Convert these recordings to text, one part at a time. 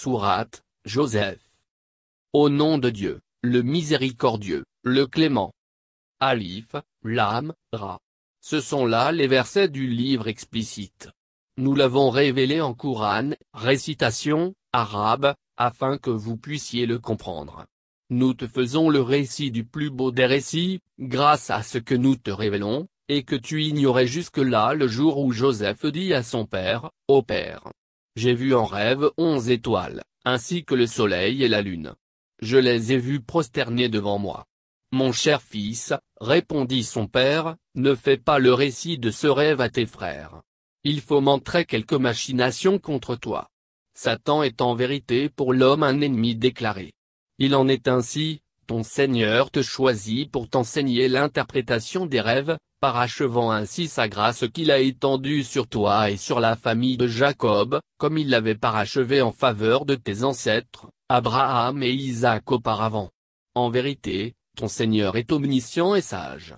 Sourate, Joseph. Au nom de Dieu, le miséricordieux, le clément. Alif, l'âme, Ra. Ce sont là les versets du livre explicite. Nous l'avons révélé en Coran, récitation, arabe, afin que vous puissiez le comprendre. Nous te faisons le récit du plus beau des récits, grâce à ce que nous te révélons, et que tu ignorais jusque-là le jour où Joseph dit à son père, Ô père, j'ai vu en rêve onze étoiles, ainsi que le soleil et la lune. Je les ai vus prosterner devant moi. Mon cher fils, répondit son père, ne fais pas le récit de ce rêve à tes frères. Il faut montrer quelques machinations contre toi. Satan est en vérité pour l'homme un ennemi déclaré. Il en est ainsi, ton Seigneur te choisit pour t'enseigner l'interprétation des rêves, parachevant ainsi sa grâce qu'il a étendue sur toi et sur la famille de Jacob, comme il l'avait parachevé en faveur de tes ancêtres, Abraham et Isaac auparavant. En vérité, ton Seigneur est omniscient et sage.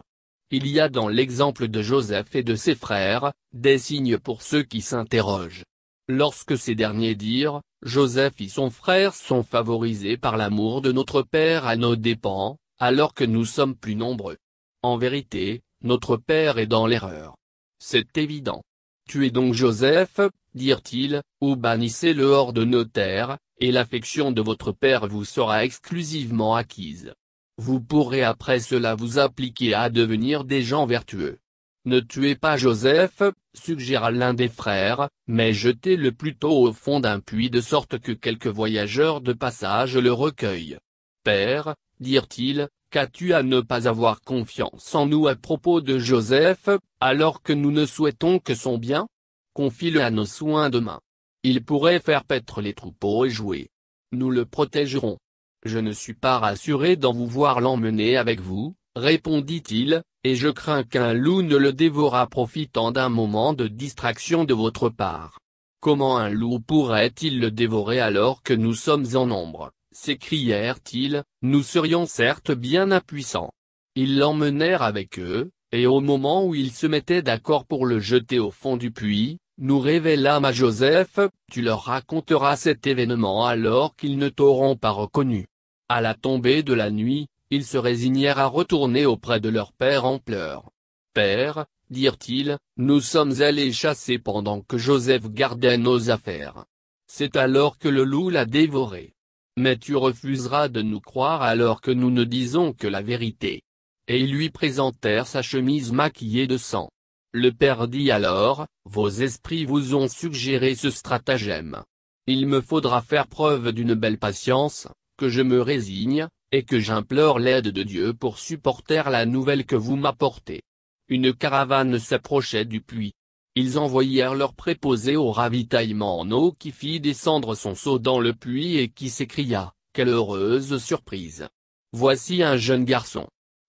Il y a dans l'exemple de Joseph et de ses frères, des signes pour ceux qui s'interrogent. Lorsque ces derniers dirent, Joseph et son frère sont favorisés par l'amour de notre Père à nos dépens, alors que nous sommes plus nombreux. En vérité, notre Père est dans l'erreur. C'est évident. Tuez donc Joseph, dirent-ils, ou bannissez-le hors de nos terres, et l'affection de votre Père vous sera exclusivement acquise. Vous pourrez après cela vous appliquer à devenir des gens vertueux. Ne tuez pas Joseph, suggéra l'un des frères, mais jetez-le plutôt au fond d'un puits de sorte que quelques voyageurs de passage le recueillent. Père, dirent-ils, qu'as-tu à ne pas avoir confiance en nous à propos de Joseph, alors que nous ne souhaitons que son bien Confie-le à nos soins demain. Il pourrait faire paître les troupeaux et jouer. Nous le protégerons. Je ne suis pas rassuré d'en vous voir l'emmener avec vous, répondit-il, et je crains qu'un loup ne le dévorât profitant d'un moment de distraction de votre part. Comment un loup pourrait-il le dévorer alors que nous sommes en nombre s'écrièrent-ils, nous serions certes bien impuissants. Ils l'emmenèrent avec eux, et au moment où ils se mettaient d'accord pour le jeter au fond du puits, nous révélâmes à Joseph, tu leur raconteras cet événement alors qu'ils ne t'auront pas reconnu. À la tombée de la nuit, ils se résignèrent à retourner auprès de leur père en pleurs. Père, dirent-ils, nous sommes allés chasser pendant que Joseph gardait nos affaires. C'est alors que le loup l'a dévoré. Mais tu refuseras de nous croire alors que nous ne disons que la vérité. Et ils lui présentèrent sa chemise maquillée de sang. Le père dit alors, vos esprits vous ont suggéré ce stratagème. Il me faudra faire preuve d'une belle patience, que je me résigne, et que j'implore l'aide de Dieu pour supporter la nouvelle que vous m'apportez. Une caravane s'approchait du puits. Ils envoyèrent leur préposé au ravitaillement en eau qui fit descendre son seau dans le puits et qui s'écria, quelle heureuse surprise. Voici un jeune garçon.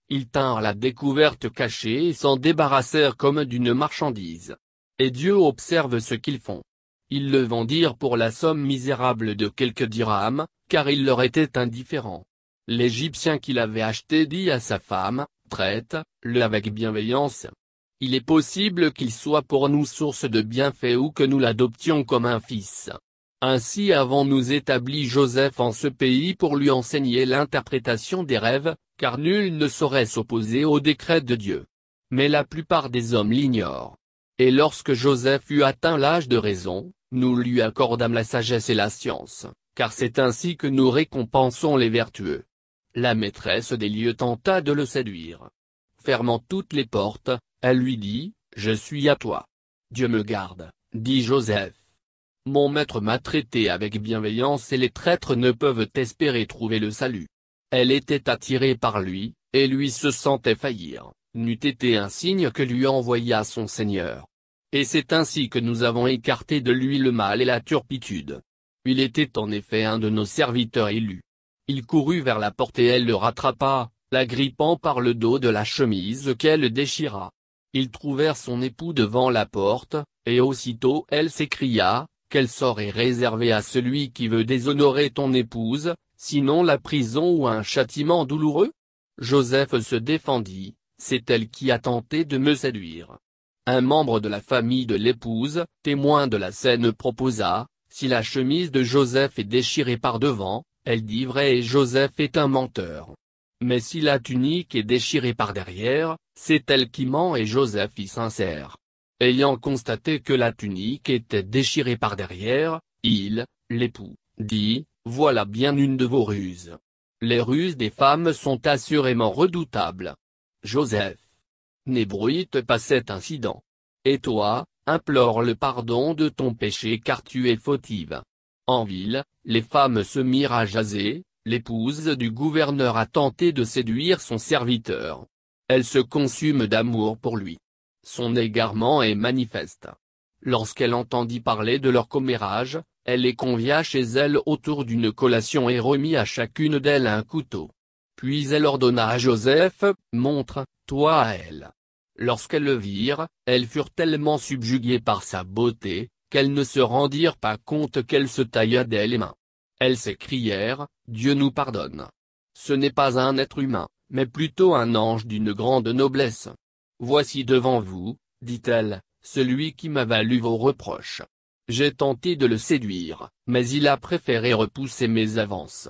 Ils tinrent la découverte cachée et s'en débarrassèrent comme d'une marchandise. Et Dieu observe ce qu'ils font. Ils le vendirent pour la somme misérable de quelques dirhams, car il leur était indifférent. L'Égyptien qui l'avait acheté dit à sa femme, traite-le avec bienveillance. Il est possible qu'il soit pour nous source de bienfaits ou que nous l'adoptions comme un fils. Ainsi avons-nous établi Joseph en ce pays pour lui enseigner l'interprétation des rêves, car nul ne saurait s'opposer au décret de Dieu. Mais la plupart des hommes l'ignorent. Et lorsque Joseph eut atteint l'âge de raison, nous lui accordâmes la sagesse et la science, car c'est ainsi que nous récompensons les vertueux. La maîtresse des lieux tenta de le séduire. Fermant toutes les portes, elle lui dit, « Je suis à toi. Dieu me garde, » dit Joseph. Mon maître m'a traité avec bienveillance et les traîtres ne peuvent espérer trouver le salut. Elle était attirée par lui, et lui se sentait faillir, n'eût été un signe que lui envoya son Seigneur. Et c'est ainsi que nous avons écarté de lui le mal et la turpitude. Il était en effet un de nos serviteurs élus. Il courut vers la porte et elle le rattrapa, la grippant par le dos de la chemise qu'elle déchira. Ils trouvèrent son époux devant la porte, et aussitôt elle s'écria, quel sort est réservé à celui qui veut déshonorer ton épouse, sinon la prison ou un châtiment douloureux Joseph se défendit, c'est elle qui a tenté de me séduire. Un membre de la famille de l'épouse, témoin de la scène proposa, si la chemise de Joseph est déchirée par devant, elle dit vrai et Joseph est un menteur. Mais si la tunique est déchirée par derrière, c'est elle qui ment et Joseph y sincère. Ayant constaté que la tunique était déchirée par derrière, il, l'époux, dit, voilà bien une de vos ruses. Les ruses des femmes sont assurément redoutables. Joseph. N'ébruite pas cet incident. Et toi, implore le pardon de ton péché car tu es fautive. En ville, les femmes se mirent à jaser, l'épouse du gouverneur a tenté de séduire son serviteur. Elle se consume d'amour pour lui. Son égarement est manifeste. Lorsqu'elle entendit parler de leur commérage, elle les convia chez elle autour d'une collation et remit à chacune d'elles un couteau. Puis elle ordonna à Joseph, montre-toi à elle. Lorsqu'elles le virent, elles furent tellement subjuguées par sa beauté, qu'elles ne se rendirent pas compte qu'elles se dès les mains. Elles s'écrièrent, Dieu nous pardonne. Ce n'est pas un être humain, mais plutôt un ange d'une grande noblesse. Voici devant vous, dit-elle, celui qui m'a valu vos reproches. J'ai tenté de le séduire, mais il a préféré repousser mes avances.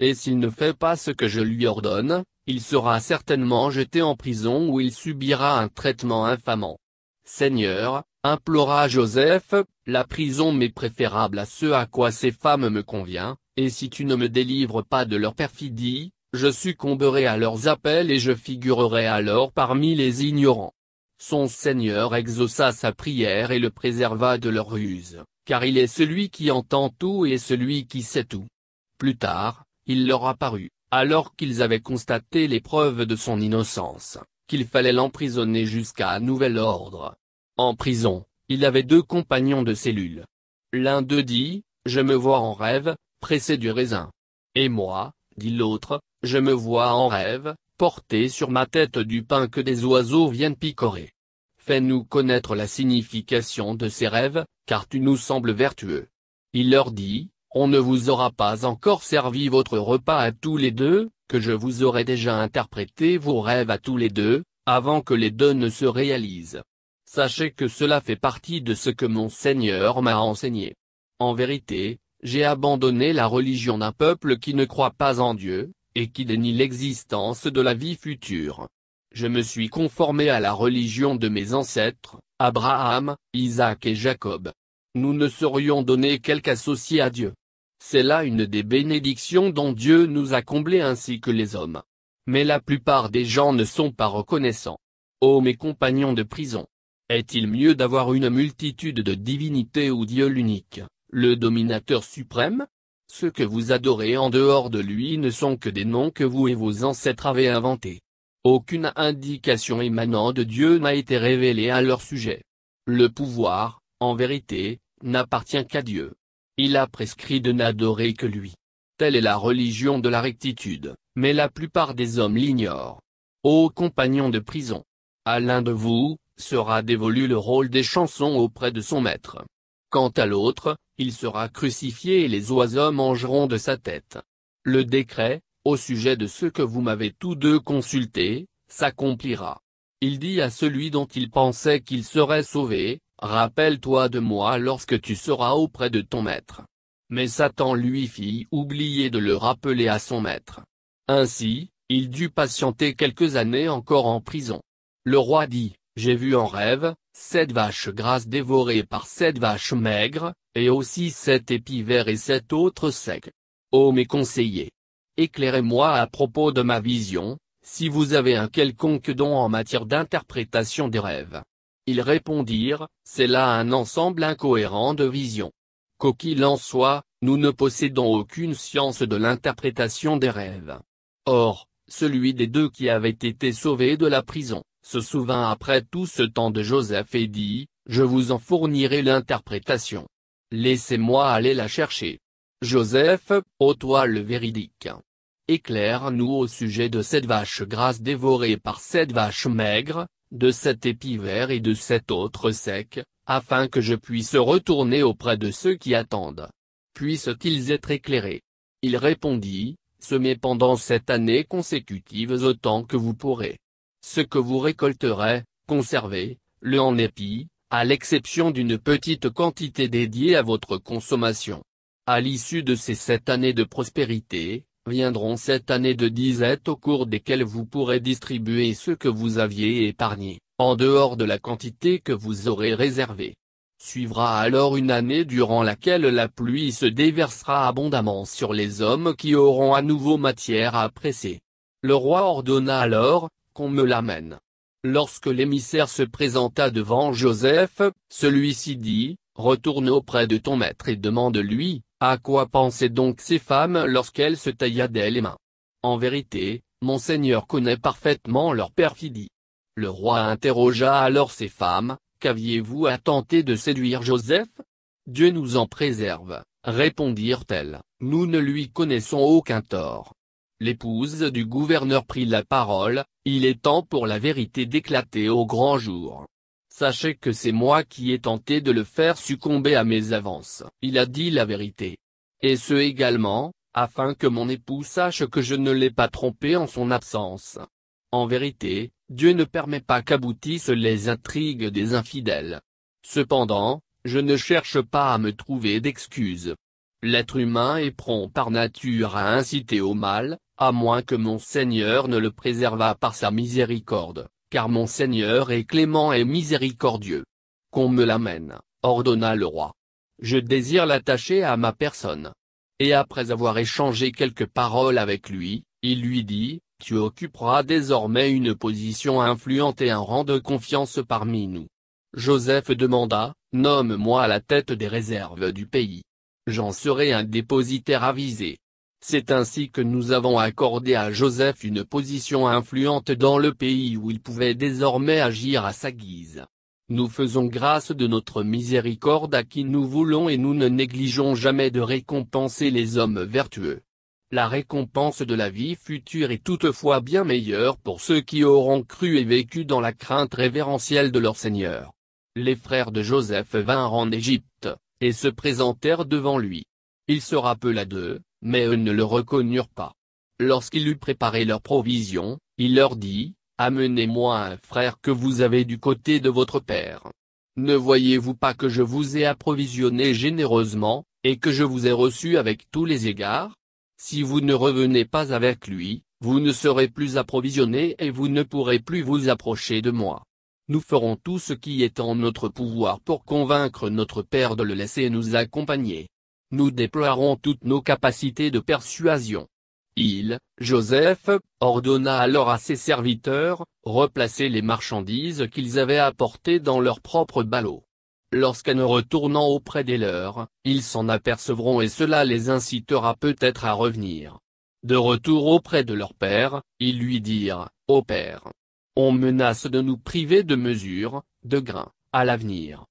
Et s'il ne fait pas ce que je lui ordonne, il sera certainement jeté en prison où il subira un traitement infamant. Seigneur, implora Joseph, la prison m'est préférable à ce à quoi ces femmes me convient, et si tu ne me délivres pas de leur perfidie, je succomberai à leurs appels et je figurerai alors parmi les ignorants. Son Seigneur exauça sa prière et le préserva de leur ruse, car il est celui qui entend tout et celui qui sait tout. Plus tard, il leur apparut, alors qu'ils avaient constaté les preuves de son innocence, qu'il fallait l'emprisonner jusqu'à nouvel ordre. En prison, il avait deux compagnons de cellule. L'un d'eux dit, je me vois en rêve, pressé du raisin. Et moi, dit l'autre, je me vois en rêve, porté sur ma tête du pain que des oiseaux viennent picorer. Fais-nous connaître la signification de ces rêves, car tu nous sembles vertueux. Il leur dit, on ne vous aura pas encore servi votre repas à tous les deux, que je vous aurai déjà interprété vos rêves à tous les deux, avant que les deux ne se réalisent. Sachez que cela fait partie de ce que mon Seigneur m'a enseigné. En vérité, j'ai abandonné la religion d'un peuple qui ne croit pas en Dieu, et qui dénie l'existence de la vie future. Je me suis conformé à la religion de mes ancêtres, Abraham, Isaac et Jacob. Nous ne saurions donner quelque associé à Dieu. C'est là une des bénédictions dont Dieu nous a comblés ainsi que les hommes. Mais la plupart des gens ne sont pas reconnaissants. Ô mes compagnons de prison est-il mieux d'avoir une multitude de divinités ou Dieu l'unique, le dominateur suprême Ceux que vous adorez en dehors de lui ne sont que des noms que vous et vos ancêtres avez inventés. Aucune indication émanant de Dieu n'a été révélée à leur sujet. Le pouvoir, en vérité, n'appartient qu'à Dieu. Il a prescrit de n'adorer que lui. Telle est la religion de la rectitude, mais la plupart des hommes l'ignorent. Ô compagnons de prison! À l'un de vous, sera dévolu le rôle des chansons auprès de son maître. Quant à l'autre, il sera crucifié et les oiseaux mangeront de sa tête. Le décret, au sujet de ce que vous m'avez tous deux consulté, s'accomplira. Il dit à celui dont il pensait qu'il serait sauvé, Rappelle-toi de moi lorsque tu seras auprès de ton maître. Mais Satan lui fit oublier de le rappeler à son maître. Ainsi, il dut patienter quelques années encore en prison. Le roi dit, j'ai vu en rêve, sept vaches grasses dévorées par sept vaches maigres, et aussi sept épis verts et sept autres secs. Ô mes conseillers! Éclairez-moi à propos de ma vision, si vous avez un quelconque don en matière d'interprétation des rêves. Ils répondirent, c'est là un ensemble incohérent de visions. qu'il en soit, nous ne possédons aucune science de l'interprétation des rêves. Or, celui des deux qui avait été sauvé de la prison, se souvint après tout ce temps de Joseph et dit, Je vous en fournirai l'interprétation. Laissez-moi aller la chercher. Joseph, ô toi le véridique. Éclaire-nous au sujet de cette vache grasse dévorée par cette vache maigre, de cet épi vert et de cet autre sec, afin que je puisse retourner auprès de ceux qui attendent. Puissent-ils être éclairés Il répondit, semez pendant sept années consécutives autant que vous pourrez. Ce que vous récolterez, conservez, le en épi, à l'exception d'une petite quantité dédiée à votre consommation. À l'issue de ces sept années de prospérité, viendront sept années de disette au cours desquelles vous pourrez distribuer ce que vous aviez épargné, en dehors de la quantité que vous aurez réservée. Suivra alors une année durant laquelle la pluie se déversera abondamment sur les hommes qui auront à nouveau matière à presser. Le roi ordonna alors, qu'on me l'amène. Lorsque l'émissaire se présenta devant Joseph, celui-ci dit, Retourne auprès de ton maître et demande-lui, à quoi pensaient donc ces femmes lorsqu'elles se taillaient les mains En vérité, mon Seigneur connaît parfaitement leur perfidie. Le roi interrogea alors ces femmes, Qu'aviez-vous à tenter de séduire Joseph Dieu nous en préserve, répondirent-elles, nous ne lui connaissons aucun tort l'épouse du gouverneur prit la parole, il est temps pour la vérité d'éclater au grand jour. Sachez que c'est moi qui ai tenté de le faire succomber à mes avances. Il a dit la vérité. Et ce également, afin que mon époux sache que je ne l'ai pas trompé en son absence. En vérité, Dieu ne permet pas qu'aboutissent les intrigues des infidèles. Cependant, je ne cherche pas à me trouver d'excuses. L'être humain est prompt par nature à inciter au mal, à moins que mon Seigneur ne le préservât par sa miséricorde, car mon Seigneur est clément et miséricordieux. Qu'on me l'amène, ordonna le roi. Je désire l'attacher à ma personne. Et après avoir échangé quelques paroles avec lui, il lui dit, tu occuperas désormais une position influente et un rang de confiance parmi nous. Joseph demanda, nomme-moi à la tête des réserves du pays. J'en serai un dépositaire avisé. C'est ainsi que nous avons accordé à Joseph une position influente dans le pays où il pouvait désormais agir à sa guise. Nous faisons grâce de notre miséricorde à qui nous voulons et nous ne négligeons jamais de récompenser les hommes vertueux. La récompense de la vie future est toutefois bien meilleure pour ceux qui auront cru et vécu dans la crainte révérentielle de leur Seigneur. Les frères de Joseph vinrent en Égypte, et se présentèrent devant lui. Il se rappela d'eux, mais eux ne le reconnurent pas. Lorsqu'il eut préparé leurs provisions, il leur dit, Amenez-moi un frère que vous avez du côté de votre père. Ne voyez-vous pas que je vous ai approvisionné généreusement, et que je vous ai reçu avec tous les égards Si vous ne revenez pas avec lui, vous ne serez plus approvisionné et vous ne pourrez plus vous approcher de moi. Nous ferons tout ce qui est en notre pouvoir pour convaincre notre Père de le laisser nous accompagner nous déploierons toutes nos capacités de persuasion. Il, Joseph, ordonna alors à ses serviteurs, replacer les marchandises qu'ils avaient apportées dans leurs propres ballots. Lorsqu'en retournant auprès des leurs, ils s'en apercevront et cela les incitera peut-être à revenir. De retour auprès de leur père, ils lui dirent, Ô père, on menace de nous priver de mesures, de grains, à l'avenir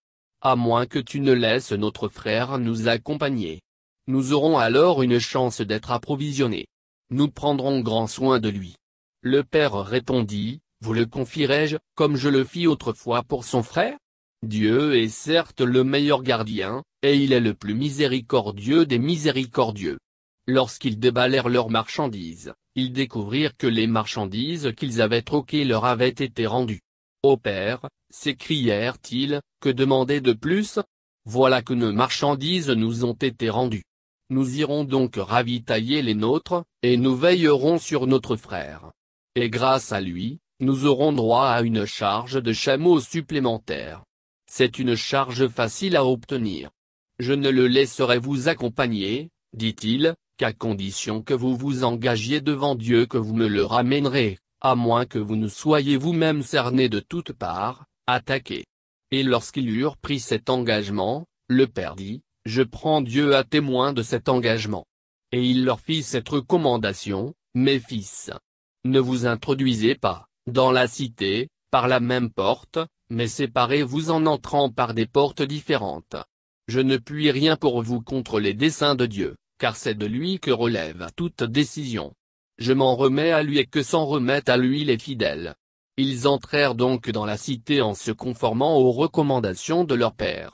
à moins que tu ne laisses notre frère nous accompagner. Nous aurons alors une chance d'être approvisionnés. Nous prendrons grand soin de lui. Le père répondit, vous le confierai-je, comme je le fis autrefois pour son frère Dieu est certes le meilleur gardien, et il est le plus miséricordieux des miséricordieux. Lorsqu'ils déballèrent leurs marchandises, ils découvrirent que les marchandises qu'ils avaient troquées leur avaient été rendues. Ô Père, s'écrièrent-ils, que demander de plus Voilà que nos marchandises nous ont été rendues. Nous irons donc ravitailler les nôtres, et nous veillerons sur notre frère. Et grâce à lui, nous aurons droit à une charge de chameaux supplémentaire. C'est une charge facile à obtenir. Je ne le laisserai vous accompagner, dit-il, qu'à condition que vous vous engagiez devant Dieu que vous me le ramènerez à moins que vous ne soyez vous-même cerné de toutes parts, attaqué. Et lorsqu'ils eurent pris cet engagement, le Père dit, Je prends Dieu à témoin de cet engagement. Et il leur fit cette recommandation, Mes fils, ne vous introduisez pas, dans la cité, par la même porte, mais séparez-vous en entrant par des portes différentes. Je ne puis rien pour vous contre les desseins de Dieu, car c'est de lui que relève toute décision. Je m'en remets à lui et que s'en remettent à lui les fidèles. Ils entrèrent donc dans la cité en se conformant aux recommandations de leur père.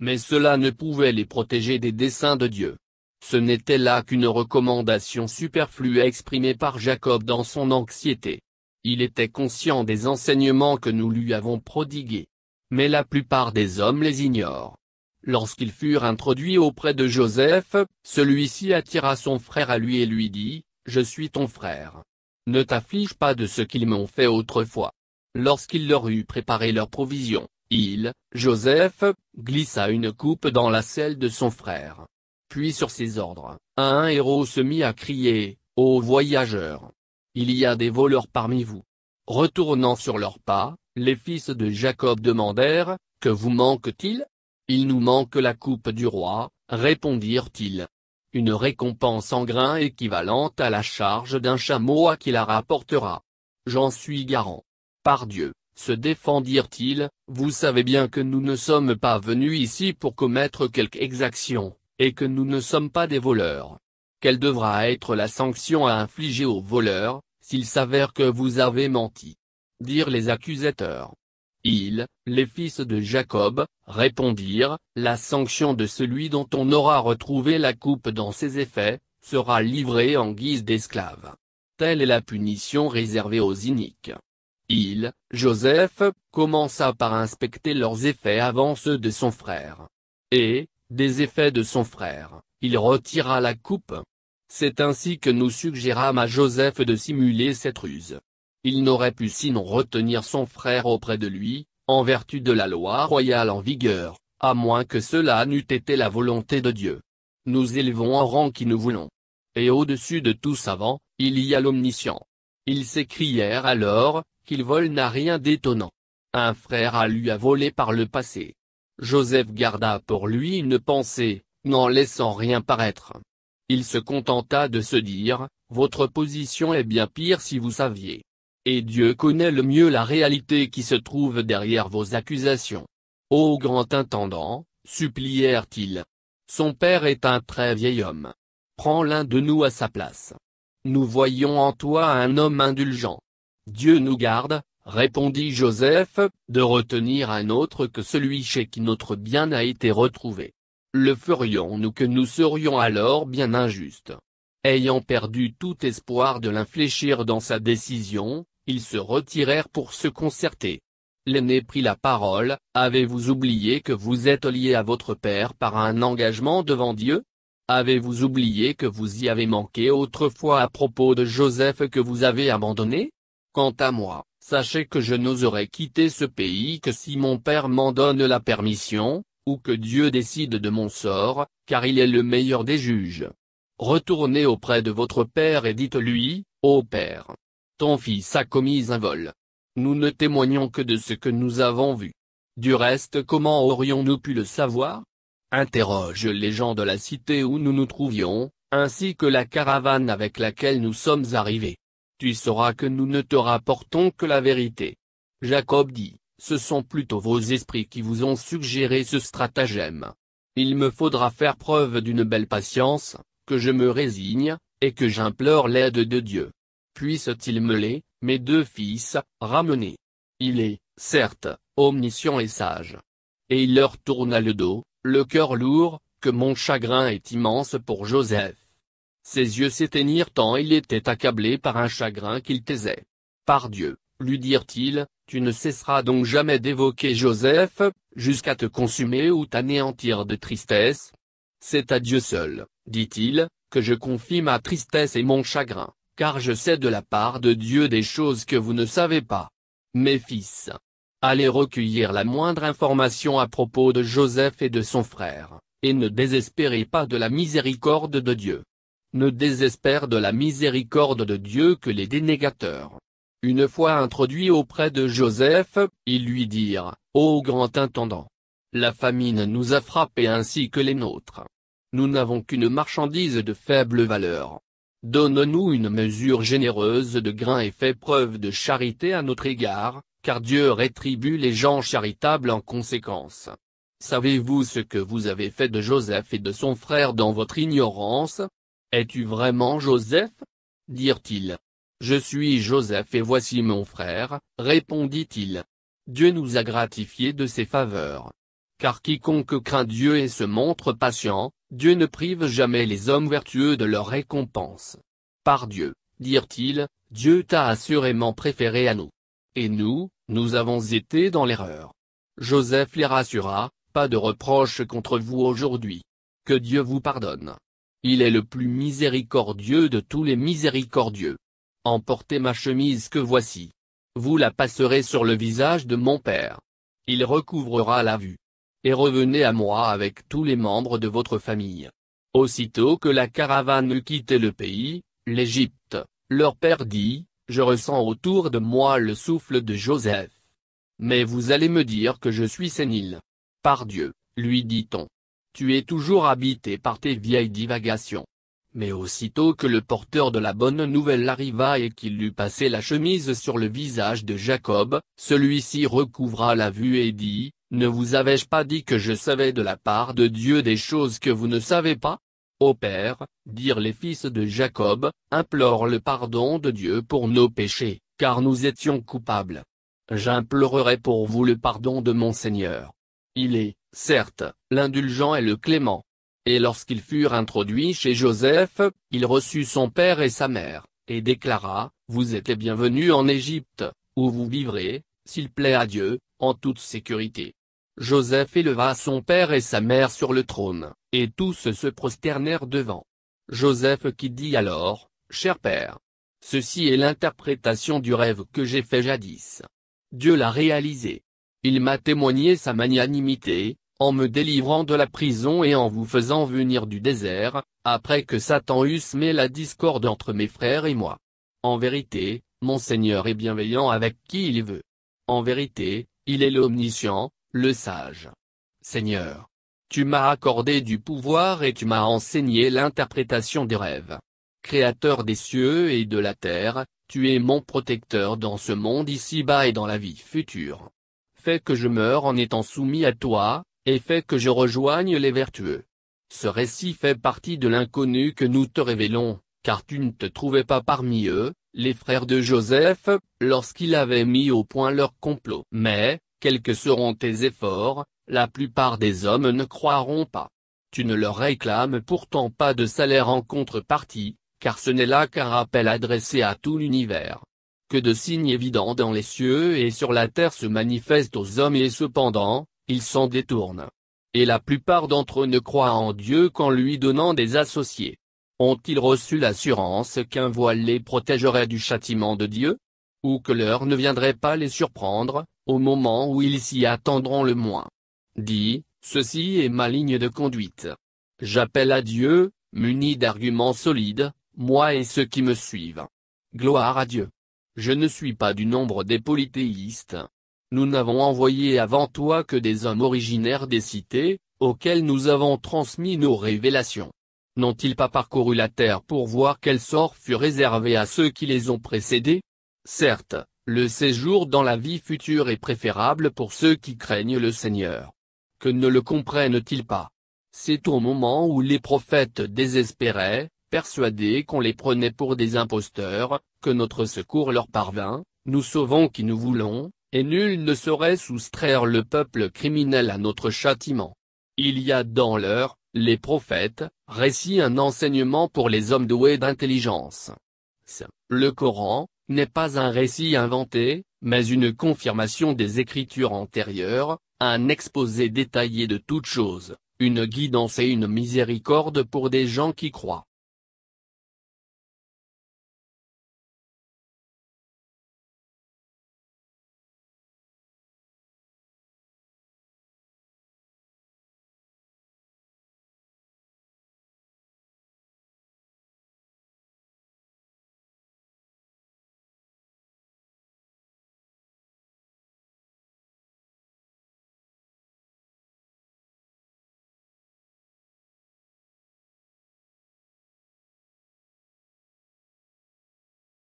Mais cela ne pouvait les protéger des desseins de Dieu. Ce n'était là qu'une recommandation superflue exprimée par Jacob dans son anxiété. Il était conscient des enseignements que nous lui avons prodigués. Mais la plupart des hommes les ignorent. Lorsqu'ils furent introduits auprès de Joseph, celui-ci attira son frère à lui et lui dit, je suis ton frère. Ne t'afflige pas de ce qu'ils m'ont fait autrefois. Lorsqu'il leur eut préparé leurs provisions, il, Joseph, glissa une coupe dans la selle de son frère. Puis sur ses ordres, un héros se mit à crier, Ô voyageurs Il y a des voleurs parmi vous. Retournant sur leurs pas, les fils de Jacob demandèrent, Que vous manque-t-il Il nous manque la coupe du roi, répondirent-ils une récompense en grains équivalente à la charge d'un chameau à qui la rapportera. J'en suis garant. Par Dieu, se défendirent-ils, vous savez bien que nous ne sommes pas venus ici pour commettre quelque exaction, et que nous ne sommes pas des voleurs. Quelle devra être la sanction à infliger aux voleurs, s'il s'avère que vous avez menti Dirent les accusateurs. Ils, les fils de Jacob, répondirent, La sanction de celui dont on aura retrouvé la coupe dans ses effets, sera livrée en guise d'esclave. Telle est la punition réservée aux iniques. Il, Joseph, commença par inspecter leurs effets avant ceux de son frère. Et, des effets de son frère, il retira la coupe. C'est ainsi que nous suggérâmes à Joseph de simuler cette ruse il n'aurait pu sinon retenir son frère auprès de lui, en vertu de la loi royale en vigueur, à moins que cela n'eût été la volonté de Dieu. Nous élevons en rang qui nous voulons. Et au-dessus de tout savant, il y a l'omniscient. Ils s'écrièrent alors, qu'il vole n'a rien d'étonnant. Un frère a lui a volé par le passé. Joseph garda pour lui une pensée, n'en laissant rien paraître. Il se contenta de se dire, votre position est bien pire si vous saviez. Et Dieu connaît le mieux la réalité qui se trouve derrière vos accusations. Ô grand intendant, supplièrent-ils. Son père est un très vieil homme. Prends l'un de nous à sa place. Nous voyons en toi un homme indulgent. Dieu nous garde, répondit Joseph, de retenir un autre que celui chez qui notre bien a été retrouvé. Le ferions-nous que nous serions alors bien injustes. Ayant perdu tout espoir de l'infléchir dans sa décision, ils se retirèrent pour se concerter. L'aîné prit la parole, Avez-vous oublié que vous êtes lié à votre père par un engagement devant Dieu Avez-vous oublié que vous y avez manqué autrefois à propos de Joseph que vous avez abandonné Quant à moi, sachez que je n'oserais quitter ce pays que si mon père m'en donne la permission, ou que Dieu décide de mon sort, car il est le meilleur des juges. Retournez auprès de votre père et dites-lui, Ô Père, ton fils a commis un vol. Nous ne témoignons que de ce que nous avons vu. Du reste comment aurions-nous pu le savoir Interroge les gens de la cité où nous nous trouvions, ainsi que la caravane avec laquelle nous sommes arrivés. Tu sauras que nous ne te rapportons que la vérité. Jacob dit, ce sont plutôt vos esprits qui vous ont suggéré ce stratagème. Il me faudra faire preuve d'une belle patience, que je me résigne, et que j'implore l'aide de Dieu. Puissent-ils il me les, mes deux fils, ramener Il est, certes, omniscient et sage. Et il leur tourna le dos, le cœur lourd, que mon chagrin est immense pour Joseph. Ses yeux s'éteignirent tant il était accablé par un chagrin qu'il taisait. Par Dieu, lui dirent-ils, tu ne cesseras donc jamais d'évoquer Joseph, jusqu'à te consumer ou t'anéantir de tristesse C'est à Dieu seul, dit-il, que je confie ma tristesse et mon chagrin car je sais de la part de Dieu des choses que vous ne savez pas. Mes fils, allez recueillir la moindre information à propos de Joseph et de son frère, et ne désespérez pas de la miséricorde de Dieu. Ne désespère de la miséricorde de Dieu que les dénégateurs. Une fois introduits auprès de Joseph, ils lui dirent, Ô grand intendant, la famine nous a frappés ainsi que les nôtres. Nous n'avons qu'une marchandise de faible valeur, Donne-nous une mesure généreuse de grain et fais preuve de charité à notre égard, car Dieu rétribue les gens charitables en conséquence. Savez-vous ce que vous avez fait de Joseph et de son frère dans votre ignorance Es-tu vraiment Joseph dirent-ils. Je suis Joseph et voici mon frère, répondit-il. Dieu nous a gratifiés de ses faveurs. Car quiconque craint Dieu et se montre patient, Dieu ne prive jamais les hommes vertueux de leur récompense. Par Dieu, dirent-ils, Dieu t'a assurément préféré à nous. Et nous, nous avons été dans l'erreur. Joseph les rassura, pas de reproche contre vous aujourd'hui. Que Dieu vous pardonne. Il est le plus miséricordieux de tous les miséricordieux. Emportez ma chemise que voici. Vous la passerez sur le visage de mon père. Il recouvrera la vue et revenez à moi avec tous les membres de votre famille. Aussitôt que la caravane eut quitté le pays, l'Égypte, leur père dit, je ressens autour de moi le souffle de Joseph. Mais vous allez me dire que je suis sénile. Par Dieu, lui dit-on. Tu es toujours habité par tes vieilles divagations. Mais aussitôt que le porteur de la bonne nouvelle arriva et qu'il eut passé la chemise sur le visage de Jacob, celui-ci recouvra la vue et dit, ne vous avais-je pas dit que je savais de la part de Dieu des choses que vous ne savez pas Ô Père, dirent les fils de Jacob, implore le pardon de Dieu pour nos péchés, car nous étions coupables. J'implorerai pour vous le pardon de mon Seigneur. Il est, certes, l'indulgent et le clément. Et lorsqu'ils furent introduits chez Joseph, il reçut son père et sa mère, et déclara, Vous êtes les bienvenus en Égypte, où vous vivrez, s'il plaît à Dieu, toute sécurité. Joseph éleva son père et sa mère sur le trône, et tous se prosternèrent devant. Joseph qui dit alors, Cher père, ceci est l'interprétation du rêve que j'ai fait jadis. Dieu l'a réalisé. Il m'a témoigné sa magnanimité, en me délivrant de la prison et en vous faisant venir du désert, après que Satan eût semé la discorde entre mes frères et moi. En vérité, mon Seigneur est bienveillant avec qui il veut. En vérité, il est l'omniscient, le sage. Seigneur. Tu m'as accordé du pouvoir et tu m'as enseigné l'interprétation des rêves. Créateur des cieux et de la terre, tu es mon protecteur dans ce monde ici-bas et dans la vie future. Fais que je meure en étant soumis à toi, et fais que je rejoigne les vertueux. Ce récit fait partie de l'inconnu que nous te révélons, car tu ne te trouvais pas parmi eux, les frères de Joseph, lorsqu'il avait mis au point leur complot. Mais, quels que seront tes efforts, la plupart des hommes ne croiront pas. Tu ne leur réclames pourtant pas de salaire en contrepartie, car ce n'est là qu'un rappel adressé à tout l'univers. Que de signes évidents dans les cieux et sur la terre se manifestent aux hommes et cependant, ils s'en détournent. Et la plupart d'entre eux ne croient en Dieu qu'en lui donnant des associés. Ont-ils reçu l'assurance qu'un voile les protégerait du châtiment de Dieu Ou que l'heure ne viendrait pas les surprendre, au moment où ils s'y attendront le moins Dis, ceci est ma ligne de conduite. J'appelle à Dieu, muni d'arguments solides, moi et ceux qui me suivent. Gloire à Dieu. Je ne suis pas du nombre des polythéistes. Nous n'avons envoyé avant toi que des hommes originaires des cités, auxquels nous avons transmis nos révélations n'ont-ils pas parcouru la terre pour voir quel sort fut réservé à ceux qui les ont précédés Certes, le séjour dans la vie future est préférable pour ceux qui craignent le Seigneur. Que ne le comprennent-ils pas C'est au moment où les prophètes désespéraient, persuadés qu'on les prenait pour des imposteurs, que notre secours leur parvint, nous sauvons qui nous voulons, et nul ne saurait soustraire le peuple criminel à notre châtiment. Il y a dans l'heure, les prophètes, récit un enseignement pour les hommes doués d'intelligence. Le Coran, n'est pas un récit inventé, mais une confirmation des écritures antérieures, un exposé détaillé de toutes choses, une guidance et une miséricorde pour des gens qui croient.